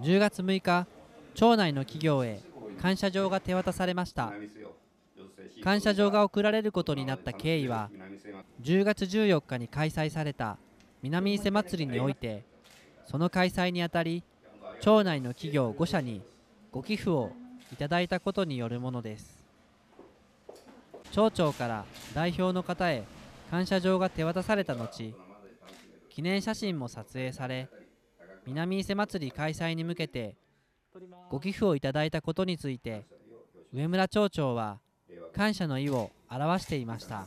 10月6日町内の企業へ感謝状が手渡されました感謝状が送られることになった経緯は10月14日に開催された南伊勢祭りにおいてその開催にあたり町内の企業5社にご寄付をいただいたことによるものです町長から代表の方へ感謝状が手渡された後記念写真も撮影され南伊勢祭り開催に向けてご寄付をいただいたことについて上村町長は感謝の意を表していました。